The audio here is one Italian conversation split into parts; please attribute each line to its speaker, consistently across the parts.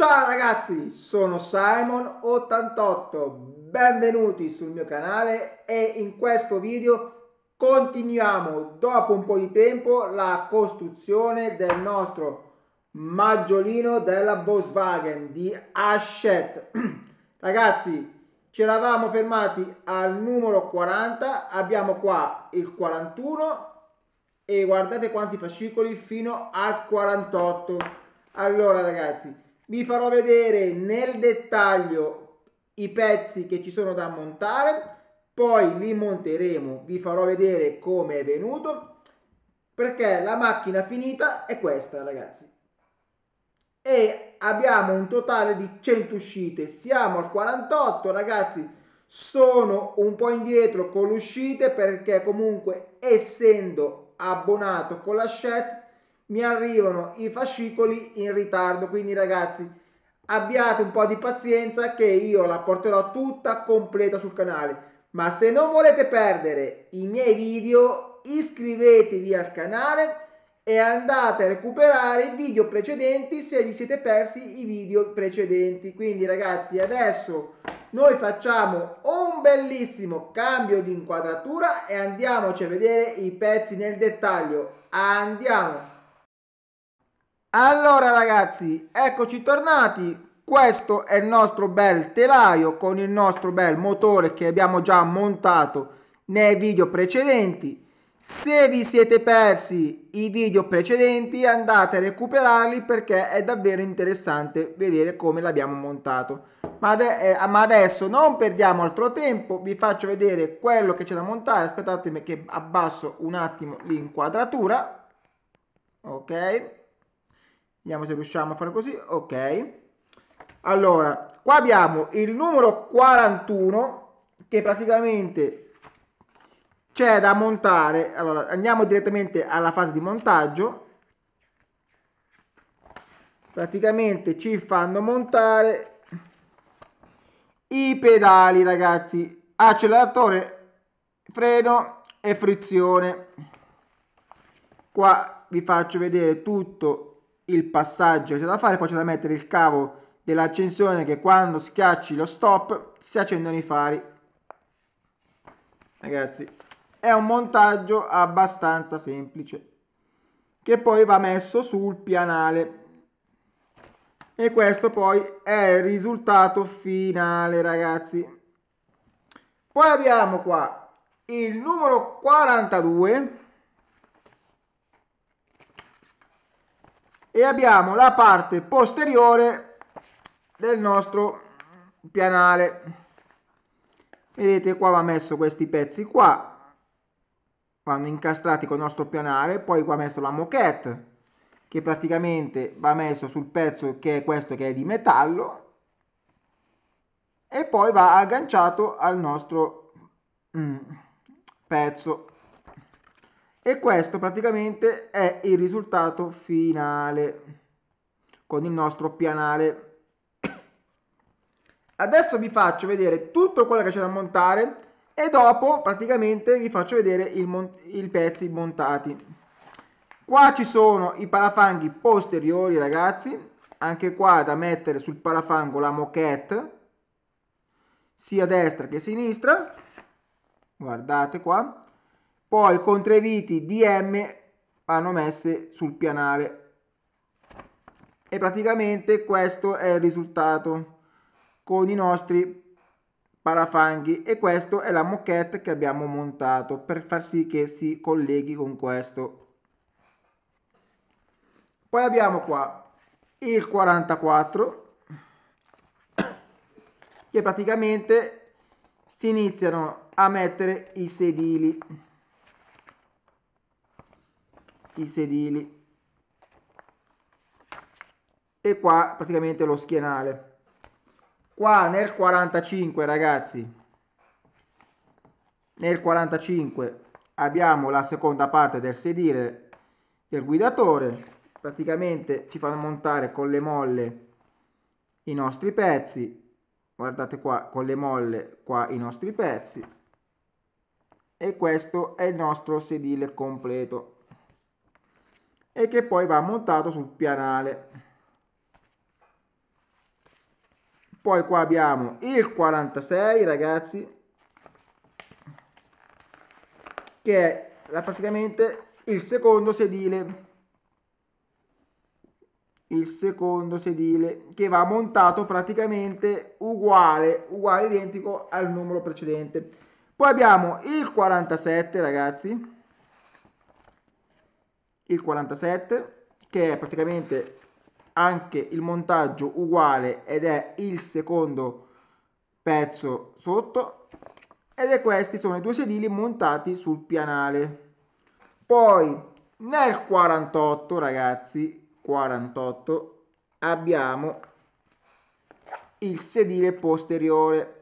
Speaker 1: Ciao ragazzi, sono Simon88, benvenuti sul mio canale e in questo video continuiamo dopo un po' di tempo la costruzione del nostro maggiolino della Volkswagen di Hachette. Ragazzi, ci eravamo fermati al numero 40, abbiamo qua il 41 e guardate quanti fascicoli fino al 48. Allora ragazzi, vi farò vedere nel dettaglio i pezzi che ci sono da montare, poi li monteremo, vi farò vedere come è venuto, perché la macchina finita è questa ragazzi. E abbiamo un totale di 100 uscite, siamo al 48 ragazzi, sono un po' indietro con le uscite perché comunque essendo abbonato con la chat mi arrivano i fascicoli in ritardo. Quindi ragazzi, abbiate un po' di pazienza che io la porterò tutta completa sul canale. Ma se non volete perdere i miei video, iscrivetevi al canale e andate a recuperare i video precedenti se vi siete persi i video precedenti. Quindi ragazzi, adesso noi facciamo un bellissimo cambio di inquadratura e andiamoci a vedere i pezzi nel dettaglio. Andiamo! Allora ragazzi, eccoci tornati. Questo è il nostro bel telaio con il nostro bel motore che abbiamo già montato nei video precedenti. Se vi siete persi i video precedenti andate a recuperarli perché è davvero interessante vedere come l'abbiamo montato. Ma, eh, adesso non perdiamo altro tempo, vi faccio vedere quello che c'è da montare. Aspettatemi che abbasso un attimo l'inquadratura. Ok Vediamo se riusciamo a fare così. Ok. Allora, qua abbiamo il numero 41 che praticamente c'è da montare. Allora, andiamo direttamente alla fase di montaggio. Praticamente ci fanno montare i pedali, ragazzi. Acceleratore, freno e frizione. Qua vi faccio vedere tutto il passaggio c'è da fare, poi c'è da mettere il cavo dell'accensione che quando schiacci lo stop si accendono i fari. Ragazzi, è un montaggio abbastanza semplice che poi va messo sul pianale e questo poi è il risultato finale ragazzi poi abbiamo qua il numero 42 e abbiamo la parte posteriore del nostro pianale vedete qua va messo questi pezzi qua vanno incastrati con il nostro pianale poi qua messo la moquette che praticamente va messo sul pezzo che è questo che è di metallo e poi va agganciato al nostro mm, pezzo e questo praticamente è il risultato finale con il nostro pianale adesso vi faccio vedere tutto quello che c'è da montare e dopo praticamente vi faccio vedere i il pezzi montati qua ci sono i parafanghi posteriori ragazzi anche qua da mettere sul parafango la moquette sia a destra che a sinistra guardate qua poi con Treviti DM hanno messe sul pianale e praticamente questo è il risultato con i nostri parafanghi e questa è la moquette che abbiamo montato per far sì che si colleghi con questo poi abbiamo qua il 44 che praticamente si iniziano a mettere i sedili i sedili e qua praticamente lo schienale qua nel 45 ragazzi nel 45 abbiamo la seconda parte del sedile del guidatore praticamente ci fanno montare con le molle i nostri pezzi guardate qua con le molle qua i nostri pezzi e questo è il nostro sedile completo e che poi va montato sul pianale. Poi qua abbiamo il 46 ragazzi che è praticamente il secondo sedile il secondo sedile che va montato praticamente uguale, uguale identico al numero precedente. Poi abbiamo il 47 ragazzi il 47 che è praticamente anche il montaggio uguale ed è il secondo pezzo sotto ed è questi sono i due sedili montati sul pianale poi nel 48 ragazzi 48 abbiamo il sedile posteriore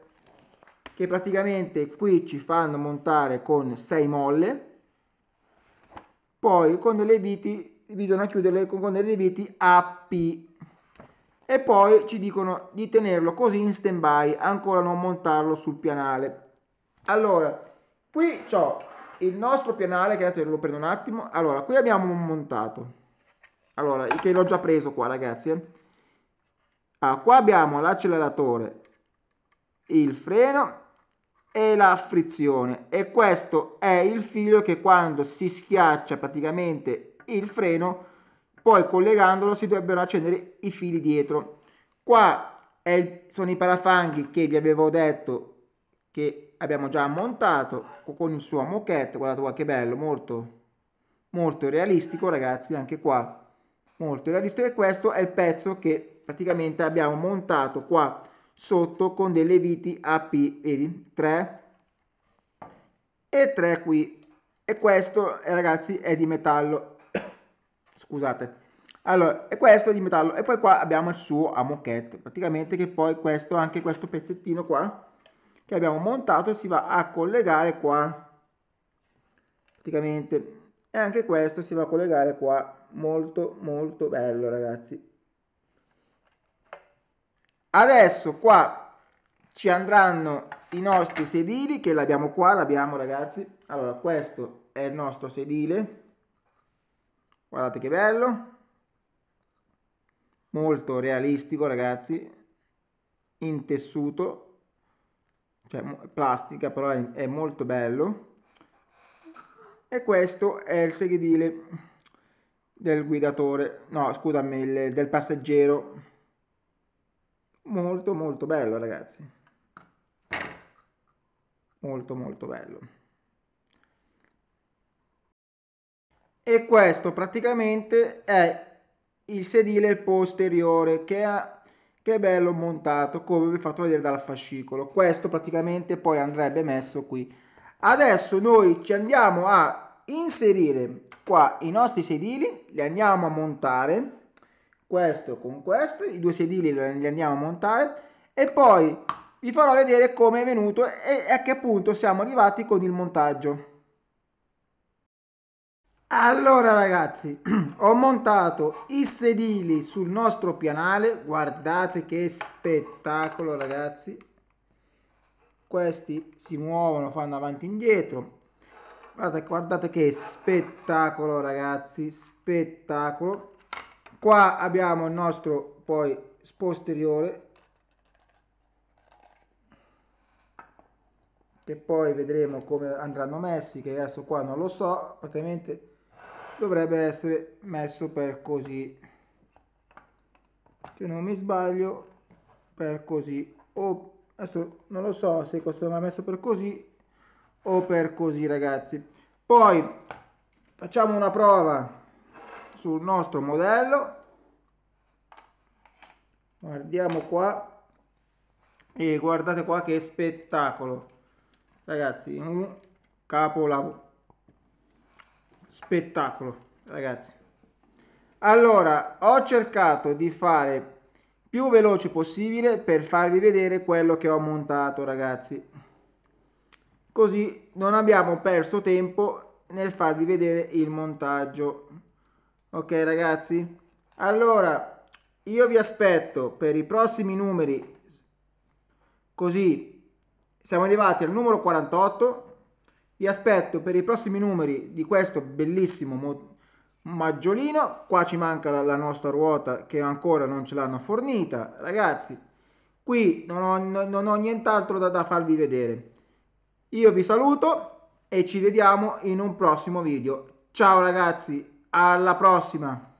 Speaker 1: che praticamente qui ci fanno montare con 6 molle poi con delle viti bisogna chiuderle con, con delle viti AP e poi ci dicono di tenerlo così in stand by ancora non montarlo sul pianale allora qui ho il nostro pianale che adesso lo prendo un attimo allora qui abbiamo un montato allora che l'ho già preso qua ragazzi eh. ah, qua abbiamo l'acceleratore il freno e la frizione e questo è il filo che quando si schiaccia praticamente il freno poi collegandolo si dovrebbero accendere i fili dietro qua il, sono i parafanghi che vi avevo detto che abbiamo già montato con il suo moquette guardate qua che bello molto molto realistico ragazzi anche qua molto realistico e questo è il pezzo che praticamente abbiamo montato qua sotto con delle viti AP, vedi? 3 e 3 qui. E questo, eh, ragazzi, è di metallo. Scusate. Allora, e questo è di metallo. E poi qua abbiamo il suo a moquette. Praticamente che poi questo, anche questo pezzettino qua, che abbiamo montato, si va a collegare qua. Praticamente. E anche questo si va a collegare qua. Molto, molto bello, ragazzi adesso qua ci andranno i nostri sedili che l'abbiamo qua, l'abbiamo ragazzi. Allora, questo è il nostro sedile. Guardate che bello. Molto realistico, ragazzi. In tessuto, cioè plastica, però è, è molto bello. E questo è il sedile del guidatore, no, scusami, il, del passeggero molto molto bello ragazzi molto molto bello e questo praticamente è il sedile posteriore che, ha, che è bello montato come vi ho fatto vedere dal fascicolo questo praticamente poi andrebbe messo qui adesso noi ci andiamo a inserire qua i nostri sedili li andiamo a montare questo con questo, i due sedili li andiamo a montare e poi vi farò vedere come è venuto e a che punto siamo arrivati con il montaggio. Allora ragazzi, ho montato i sedili sul nostro pianale, guardate che spettacolo ragazzi. Questi si muovono, fanno avanti e indietro. Guardate, guardate che spettacolo ragazzi, spettacolo qua abbiamo il nostro poi posteriore che poi vedremo come andranno messi che adesso qua non lo so praticamente dovrebbe essere messo per così se non mi sbaglio per così o adesso non lo so se questo va messo per così o per così ragazzi poi facciamo una prova sul nostro modello guardiamo qua e guardate qua che spettacolo ragazzi un capolavoro spettacolo ragazzi allora ho cercato di fare più veloce possibile per farvi vedere quello che ho montato ragazzi così non abbiamo perso tempo nel farvi vedere il montaggio Ok ragazzi? Allora, io vi aspetto per i prossimi numeri, così siamo arrivati al numero 48, vi aspetto per i prossimi numeri di questo bellissimo maggiolino, qua ci manca la, la nostra ruota che ancora non ce l'hanno fornita, ragazzi, qui non ho, non, ho nient'altro da, da farvi vedere. Io vi saluto e ci vediamo in un prossimo video. Ciao ragazzi! Alla prossima!